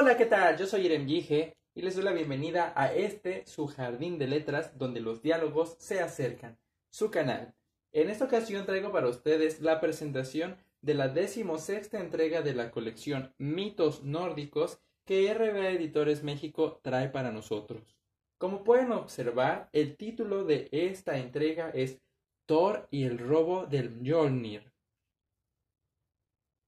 Hola, ¿qué tal? Yo soy Irem Gige y les doy la bienvenida a este, su jardín de letras, donde los diálogos se acercan, su canal. En esta ocasión traigo para ustedes la presentación de la decimosexta entrega de la colección Mitos Nórdicos que RBA Editores México trae para nosotros. Como pueden observar, el título de esta entrega es Thor y el robo del Mjolnir.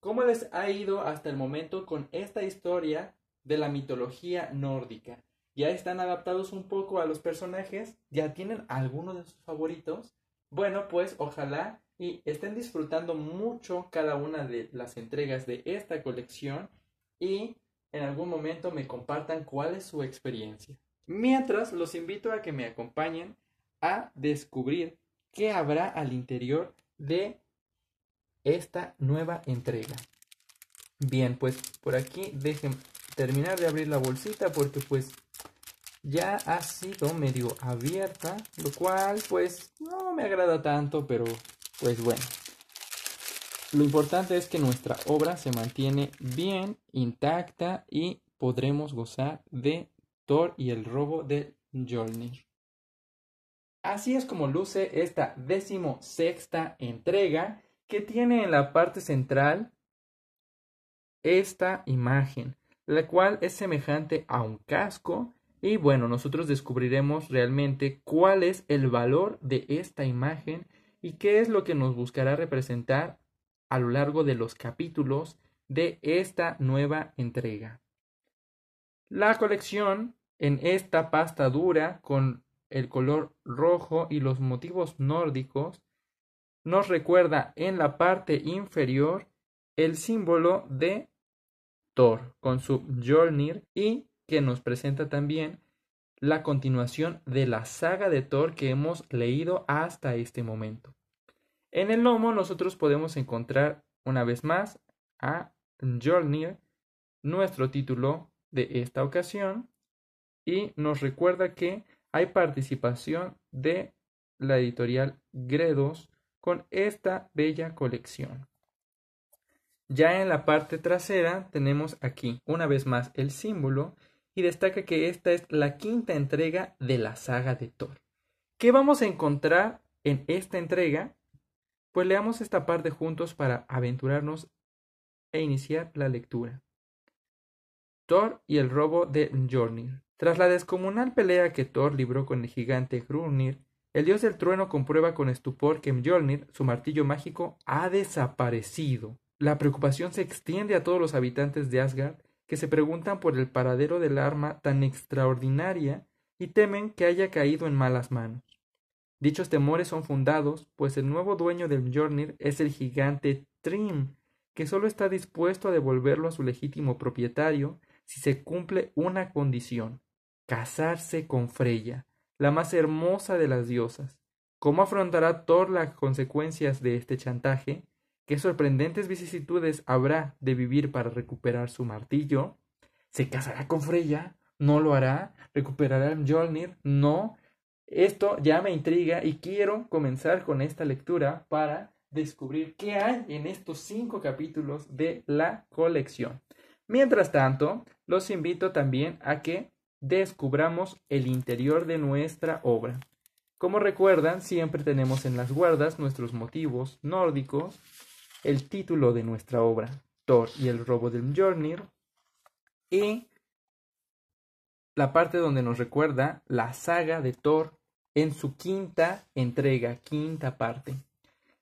¿Cómo les ha ido hasta el momento con esta historia de la mitología nórdica. Ya están adaptados un poco a los personajes, ya tienen algunos de sus favoritos. Bueno, pues ojalá y estén disfrutando mucho cada una de las entregas de esta colección y en algún momento me compartan cuál es su experiencia. Mientras, los invito a que me acompañen a descubrir qué habrá al interior de esta nueva entrega. Bien, pues por aquí dejen terminar de abrir la bolsita porque pues ya ha sido medio abierta, lo cual pues no me agrada tanto, pero pues bueno. Lo importante es que nuestra obra se mantiene bien intacta y podremos gozar de Thor y el robo de Jolnir. Así es como luce esta decimosexta entrega que tiene en la parte central esta imagen la cual es semejante a un casco y bueno, nosotros descubriremos realmente cuál es el valor de esta imagen y qué es lo que nos buscará representar a lo largo de los capítulos de esta nueva entrega. La colección en esta pasta dura con el color rojo y los motivos nórdicos nos recuerda en la parte inferior el símbolo de con su Journey y que nos presenta también la continuación de la saga de Thor que hemos leído hasta este momento. En el lomo nosotros podemos encontrar una vez más a Journey, nuestro título de esta ocasión, y nos recuerda que hay participación de la editorial Gredos con esta bella colección. Ya en la parte trasera tenemos aquí una vez más el símbolo y destaca que esta es la quinta entrega de la saga de Thor. ¿Qué vamos a encontrar en esta entrega? Pues leamos esta parte juntos para aventurarnos e iniciar la lectura. Thor y el robo de Mjolnir. Tras la descomunal pelea que Thor libró con el gigante Grunir, el dios del trueno comprueba con estupor que Mjolnir, su martillo mágico, ha desaparecido. La preocupación se extiende a todos los habitantes de Asgard, que se preguntan por el paradero del arma tan extraordinaria y temen que haya caído en malas manos. Dichos temores son fundados, pues el nuevo dueño del Mjolnir es el gigante Trim, que solo está dispuesto a devolverlo a su legítimo propietario si se cumple una condición casarse con Freya, la más hermosa de las diosas. ¿Cómo afrontará Thor las consecuencias de este chantaje? qué sorprendentes vicisitudes habrá de vivir para recuperar su martillo. ¿Se casará con Freya? ¿No lo hará? ¿Recuperará a Mjolnir? No. Esto ya me intriga y quiero comenzar con esta lectura para descubrir qué hay en estos cinco capítulos de la colección. Mientras tanto, los invito también a que descubramos el interior de nuestra obra. Como recuerdan, siempre tenemos en las guardas nuestros motivos nórdicos, el título de nuestra obra, Thor y el robo del Mjolnir, y la parte donde nos recuerda la saga de Thor en su quinta entrega, quinta parte.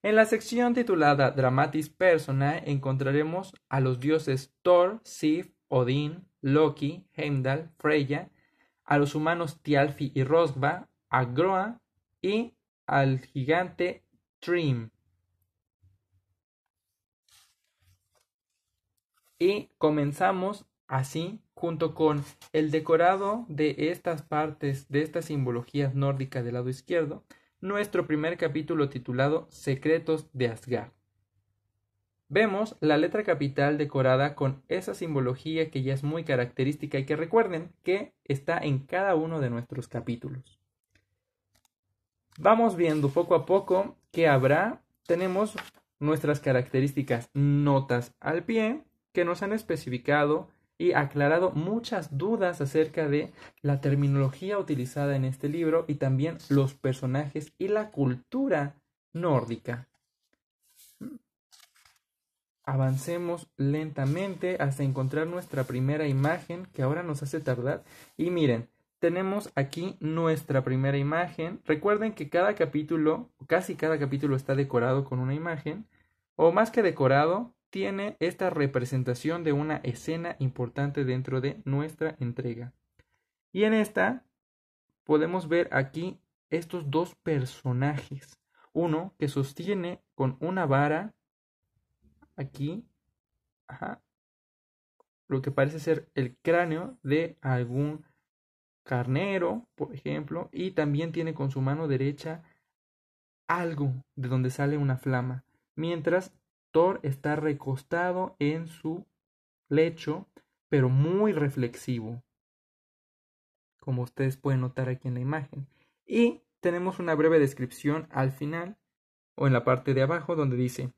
En la sección titulada Dramatis Personae encontraremos a los dioses Thor, Sif, Odin, Loki, Heimdall, Freya, a los humanos Tialfi y Rosva, a Groa y al gigante Trim. y comenzamos así junto con el decorado de estas partes de estas simbologías nórdicas del lado izquierdo nuestro primer capítulo titulado Secretos de Asgard. Vemos la letra capital decorada con esa simbología que ya es muy característica y que recuerden que está en cada uno de nuestros capítulos. Vamos viendo poco a poco que habrá. Tenemos nuestras características notas al pie, que nos han especificado y aclarado muchas dudas acerca de la terminología utilizada en este libro y también los personajes y la cultura nórdica. Avancemos lentamente hasta encontrar nuestra primera imagen que ahora nos hace tardar. Y miren, tenemos aquí nuestra primera imagen. Recuerden que cada capítulo, casi cada capítulo está decorado con una imagen, o más que decorado, tiene esta representación de una escena importante dentro de nuestra entrega. Y en esta podemos ver aquí estos dos personajes. Uno que sostiene con una vara aquí lo que parece ser el cráneo de algún carnero, por ejemplo, y también tiene con su mano derecha algo de donde sale una flama, mientras Thor está recostado en su lecho, pero muy reflexivo, como ustedes pueden notar aquí en la imagen. Y tenemos una breve descripción al final o en la parte de abajo donde dice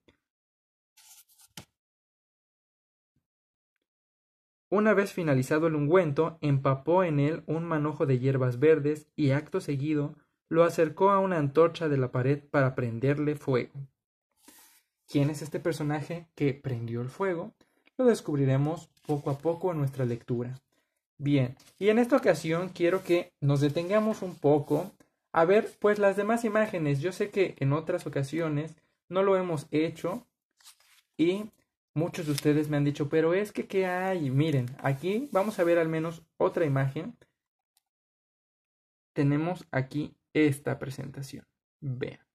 Una vez finalizado el ungüento, empapó en él un manojo de hierbas verdes y acto seguido lo acercó a una antorcha de la pared para prenderle fuego quién es este personaje que prendió el fuego, lo descubriremos poco a poco en nuestra lectura. Bien, y en esta ocasión quiero que nos detengamos un poco a ver pues las demás imágenes. Yo sé que en otras ocasiones no lo hemos hecho y muchos de ustedes me han dicho, pero es que qué hay. Miren, aquí vamos a ver al menos otra imagen. Tenemos aquí esta presentación. Vean.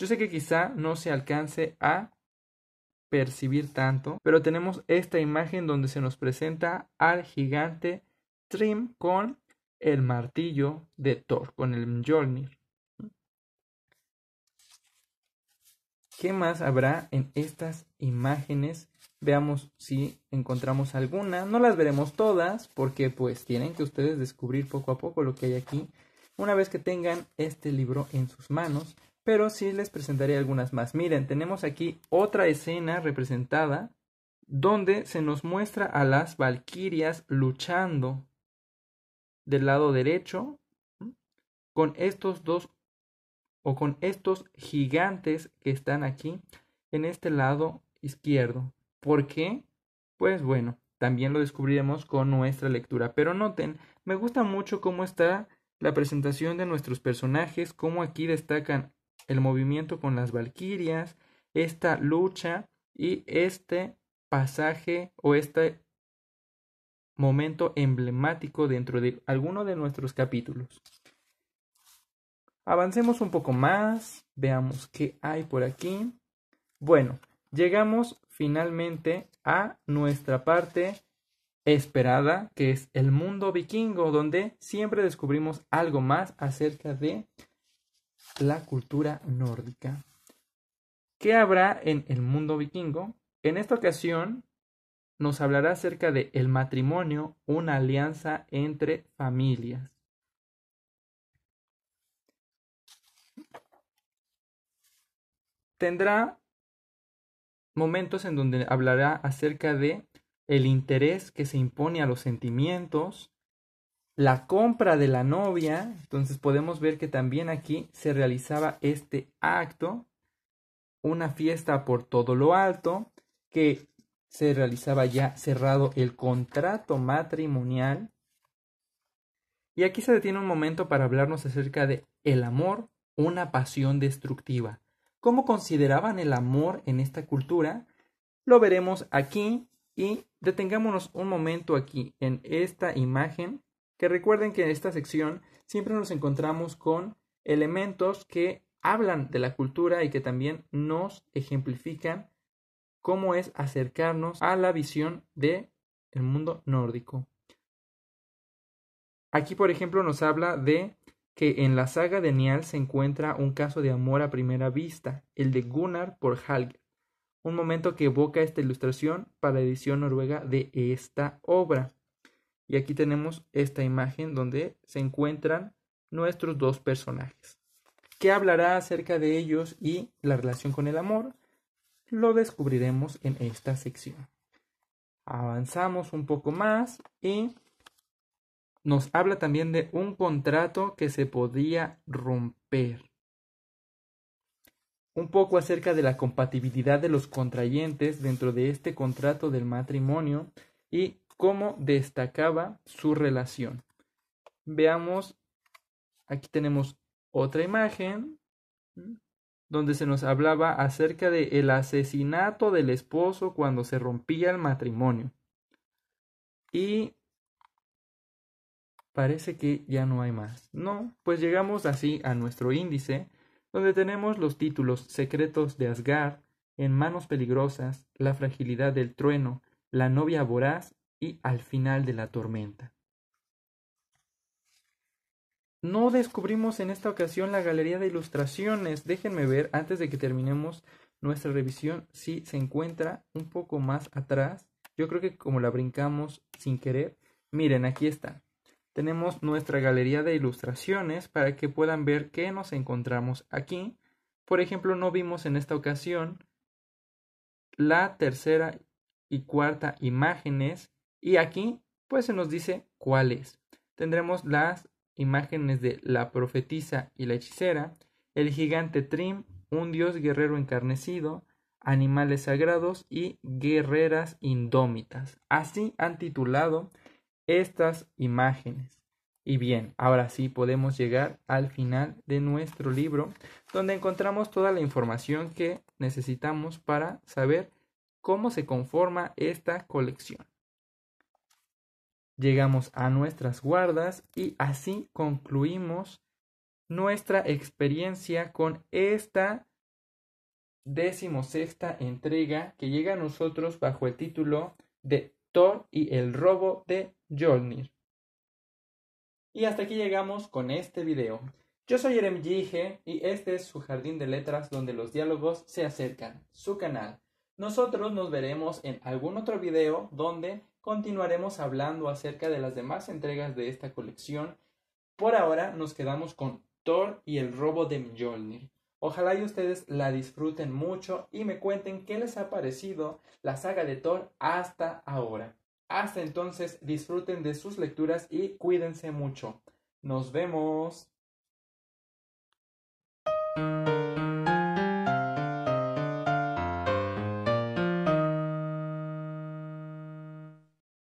Yo sé que quizá no se alcance a percibir tanto, pero tenemos esta imagen donde se nos presenta al gigante Trim con el martillo de Thor, con el Mjolnir. ¿Qué más habrá en estas imágenes? Veamos si encontramos alguna. No las veremos todas porque pues tienen que ustedes descubrir poco a poco lo que hay aquí. Una vez que tengan este libro en sus manos, pero sí les presentaré algunas más. Miren, tenemos aquí otra escena representada donde se nos muestra a las valquirias luchando del lado derecho con estos dos o con estos gigantes que están aquí en este lado izquierdo. ¿Por qué? Pues bueno, también lo descubriremos con nuestra lectura. Pero noten, me gusta mucho cómo está la presentación de nuestros personajes, cómo aquí destacan el movimiento con las valquirias, esta lucha y este pasaje o este momento emblemático dentro de alguno de nuestros capítulos. Avancemos un poco más, veamos qué hay por aquí. Bueno, llegamos finalmente a nuestra parte esperada, que es el mundo vikingo, donde siempre descubrimos algo más acerca de la cultura nórdica. ¿Qué habrá en el mundo vikingo? En esta ocasión nos hablará acerca de el matrimonio, una alianza entre familias. Tendrá momentos en donde hablará acerca de el interés que se impone a los sentimientos, la compra de la novia, entonces podemos ver que también aquí se realizaba este acto, una fiesta por todo lo alto, que se realizaba ya cerrado el contrato matrimonial. Y aquí se detiene un momento para hablarnos acerca de el amor, una pasión destructiva. ¿Cómo consideraban el amor en esta cultura? Lo veremos aquí y detengámonos un momento aquí en esta imagen que recuerden que en esta sección siempre nos encontramos con elementos que hablan de la cultura y que también nos ejemplifican cómo es acercarnos a la visión del el mundo nórdico. Aquí, por ejemplo, nos habla de que en la saga de Nial se encuentra un caso de amor a primera vista, el de Gunnar por Halger, un momento que evoca esta ilustración para la edición noruega de esta obra. Y aquí tenemos esta imagen donde se encuentran nuestros dos personajes. ¿Qué hablará acerca de ellos y la relación con el amor? Lo descubriremos en esta sección. Avanzamos un poco más y nos habla también de un contrato que se podía romper. Un poco acerca de la compatibilidad de los contrayentes dentro de este contrato del matrimonio y cómo destacaba su relación. Veamos, aquí tenemos otra imagen donde se nos hablaba acerca del asesinato del esposo cuando se rompía el matrimonio. Y parece que ya no hay más. No, pues llegamos así a nuestro índice, donde tenemos los títulos Secretos de Asgard, En manos peligrosas, La fragilidad del trueno, La novia voraz y al final de la tormenta. No descubrimos en esta ocasión la galería de ilustraciones. Déjenme ver antes de que terminemos nuestra revisión si se encuentra un poco más atrás. Yo creo que como la brincamos sin querer, miren, aquí está. Tenemos nuestra galería de ilustraciones para que puedan ver qué nos encontramos aquí. Por ejemplo, no vimos en esta ocasión la tercera y cuarta imágenes y aquí, pues se nos dice cuáles. Tendremos las imágenes de la profetisa y la hechicera, el gigante Trim, un dios guerrero encarnecido, animales sagrados y guerreras indómitas. Así han titulado estas imágenes. Y bien, ahora sí podemos llegar al final de nuestro libro, donde encontramos toda la información que necesitamos para saber cómo se conforma esta colección llegamos a nuestras guardas y así concluimos nuestra experiencia con esta decimosexta entrega que llega a nosotros bajo el título de Thor y el robo de Jolnir. Y hasta aquí llegamos con este video. Yo soy Jerem Gige y este es su jardín de letras donde los diálogos se acercan, su canal. Nosotros nos veremos en algún otro video donde continuaremos hablando acerca de las demás entregas de esta colección. Por ahora nos quedamos con Thor y el robo de Mjolnir. Ojalá y ustedes la disfruten mucho y me cuenten qué les ha parecido la saga de Thor hasta ahora. Hasta entonces disfruten de sus lecturas y cuídense mucho. Nos vemos.